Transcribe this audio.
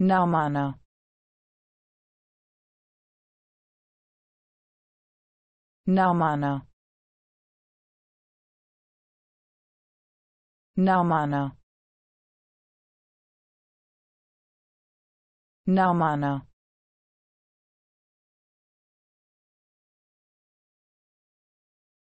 Namana Namana Namana Namana